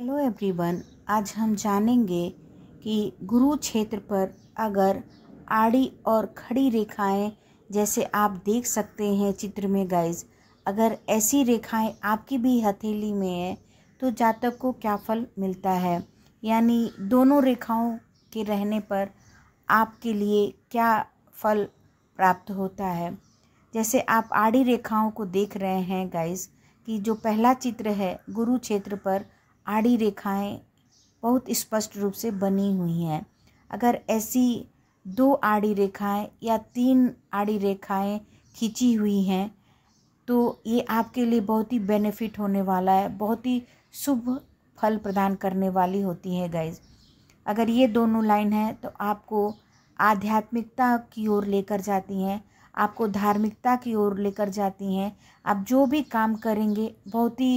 hello everyone आज हम जानेंगे कि गुरु क्षेत्र पर अगर आड़ी और खड़ी रेखाएं जैसे आप देख सकते हैं चित्र में गाइस अगर ऐसी रेखाएं आपकी भी हथेली में है तो जातक को क्या फल मिलता है यानी दोनों रेखाओं के रहने पर आपके लिए क्या फल प्राप्त होता है जैसे आप आड़ी रेखाओं को देख रहे हैं गाइस कि जो पहला चित्र है गुरु क्षेत्र पर आड़ी रेखाएं बहुत स्पष्ट रूप से बनी हुई हैं अगर ऐसी दो आड़ी रेखाएं या तीन आड़ी रेखाएं खींची हुई हैं तो ये आपके लिए बहुत ही बेनिफिट होने वाला है बहुत ही शुभ फल प्रदान करने वाली होती है गाइज अगर ये दोनों लाइन है तो आपको आध्यात्मिकता की ओर लेकर जाती हैं आपको धार्मिकता की ओर लेकर जाती हैं आप जो भी काम करेंगे बहुत ही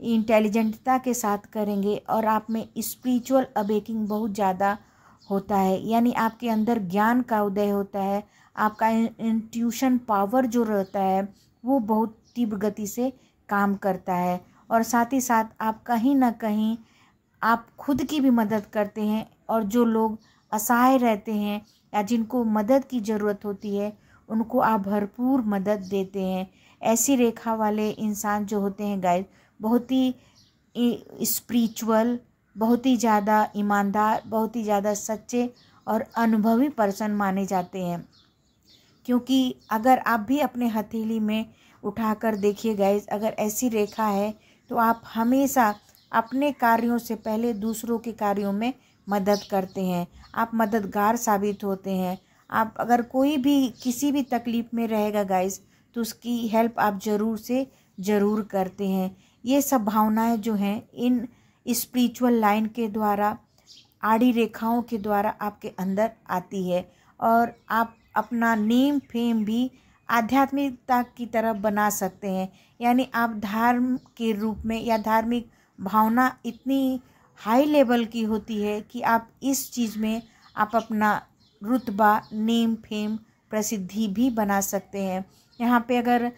इंटेलिजेंटता के साथ करेंगे और आप में स्पिरिचुअल अबेकिंग बहुत ज़्यादा होता है यानी आपके अंदर ज्ञान का उदय होता है आपका इंट्यूशन पावर जो रहता है वो बहुत तीव्र गति से काम करता है और साथ ही साथ आप कहीं ना कहीं आप खुद की भी मदद करते हैं और जो लोग असहाय रहते हैं या जिनको मदद की ज़रूरत होती है उनको आप भरपूर मदद देते हैं ऐसी रेखा वाले इंसान जो होते हैं गाइस बहुत ही स्पिरिचुअल बहुत ही ज़्यादा ईमानदार बहुत ही ज़्यादा सच्चे और अनुभवी पर्सन माने जाते हैं क्योंकि अगर आप भी अपने हथेली में उठाकर देखिए गैस अगर ऐसी रेखा है तो आप हमेशा अपने कार्यों से पहले दूसरों के कार्यों में मदद करते हैं आप मददगार साबित होते हैं आप अगर कोई भी किसी भी तकलीफ़ में रहेगा गाइस तो उसकी हेल्प आप ज़रूर से ज़रूर करते हैं ये सब भावनाएं जो हैं इन स्पिरिचुअल लाइन के द्वारा आड़ी रेखाओं के द्वारा आपके अंदर आती है और आप अपना नेम फेम भी आध्यात्मिकता की तरफ बना सकते हैं यानी आप धर्म के रूप में या धार्मिक भावना इतनी हाई लेवल की होती है कि आप इस चीज़ में आप अपना रुतबा नेम फेम प्रसिद्धि भी बना सकते हैं यहाँ पे अगर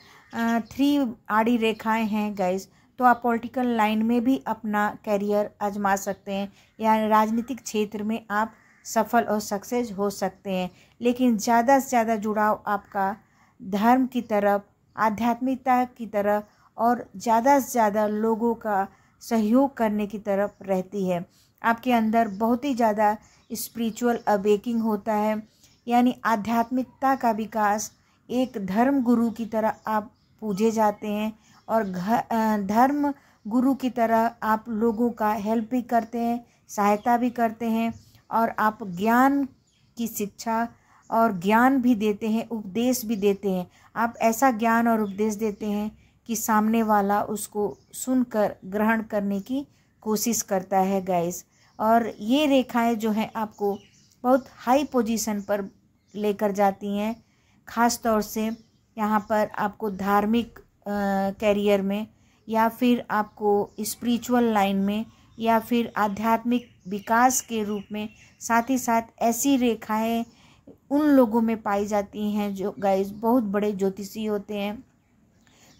थ्री आड़ी रेखाएं हैं गाइज़ तो आप पॉलिटिकल लाइन में भी अपना करियर आजमा सकते हैं या राजनीतिक क्षेत्र में आप सफल और सक्सेस हो सकते हैं लेकिन ज़्यादा से ज़्यादा जुड़ाव आपका धर्म की तरफ आध्यात्मिकता की तरफ और ज़्यादा से ज़्यादा लोगों का सहयोग करने की तरफ रहती है आपके अंदर बहुत ही ज़्यादा स्पिरिचुअल अवेकिंग होता है यानी आध्यात्मिकता का विकास एक धर्म गुरु की तरह आप पूजे जाते हैं और धर्म गुरु की तरह आप लोगों का हेल्प भी करते हैं सहायता भी करते हैं और आप ज्ञान की शिक्षा और ज्ञान भी देते हैं उपदेश भी देते हैं आप ऐसा ज्ञान और उपदेश देते हैं कि सामने वाला उसको सुनकर ग्रहण करने की कोशिश करता है गैस और ये रेखाएं जो हैं आपको बहुत हाई पोजीशन पर लेकर जाती हैं ख़ास तौर से यहाँ पर आपको धार्मिक करियर में या फिर आपको स्पिरिचुअल लाइन में या फिर आध्यात्मिक विकास के रूप में साथ ही साथ ऐसी रेखाएं उन लोगों में पाई जाती हैं जो गाइस बहुत बड़े ज्योतिषी होते हैं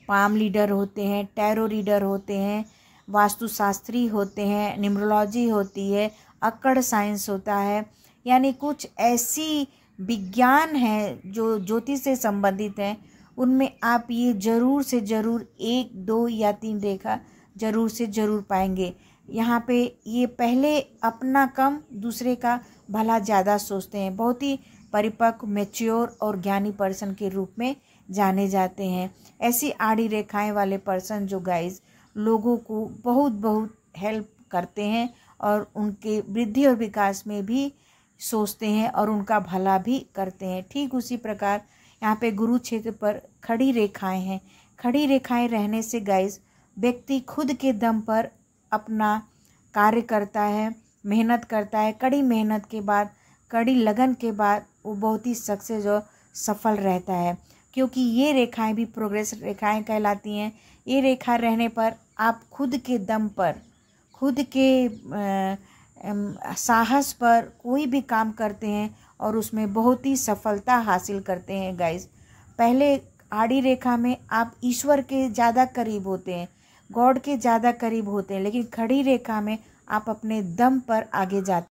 पाम लीडर होते हैं टैरो रीडर होते हैं वास्तुशास्त्री होते हैं निम्रोलॉजी होती है अक्कड़ साइंस होता है यानी कुछ ऐसी विज्ञान है जो ज्योतिष से संबंधित हैं उनमें आप ये ज़रूर से ज़रूर एक दो या तीन रेखा ज़रूर से ज़रूर पाएंगे यहाँ पे ये पहले अपना कम दूसरे का भला ज़्यादा सोचते हैं बहुत ही परिपक्व मेच्योर और ज्ञानी पर्सन के रूप में जाने जाते हैं ऐसी आड़ी रेखाएं वाले पर्सन जो गाइस लोगों को बहुत बहुत हेल्प करते हैं और उनके वृद्धि और विकास में भी सोचते हैं और उनका भला भी करते हैं ठीक उसी प्रकार यहाँ पे गुरु क्षेत्र पर खड़ी रेखाएं हैं खड़ी रेखाएं रहने से गाइस व्यक्ति खुद के दम पर अपना कार्य करता है मेहनत करता है कड़ी मेहनत के बाद कड़ी लगन के बाद वो बहुत ही सक्सेस और सफल रहता है क्योंकि ये रेखाएं भी प्रोग्रेस रेखाएं कहलाती हैं ये रेखा रहने पर आप खुद के दम पर खुद के साहस पर कोई भी काम करते हैं और उसमें बहुत ही सफलता हासिल करते हैं गाइस पहले आड़ी रेखा में आप ईश्वर के ज़्यादा करीब होते हैं गॉड के ज़्यादा करीब होते हैं लेकिन खड़ी रेखा में आप अपने दम पर आगे जाते